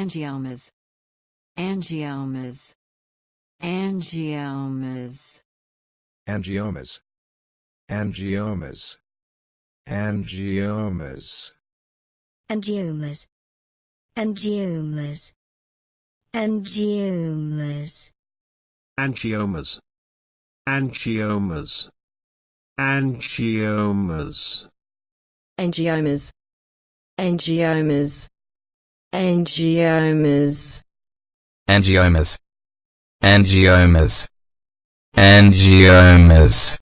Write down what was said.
angiomas angiomas angiomas angiomas angiomas angiomas angiomas angiomas angiomas angiomas angiomas angiomas angiomas angiomas Angiomas. Angiomas. Angiomas. Angiomas.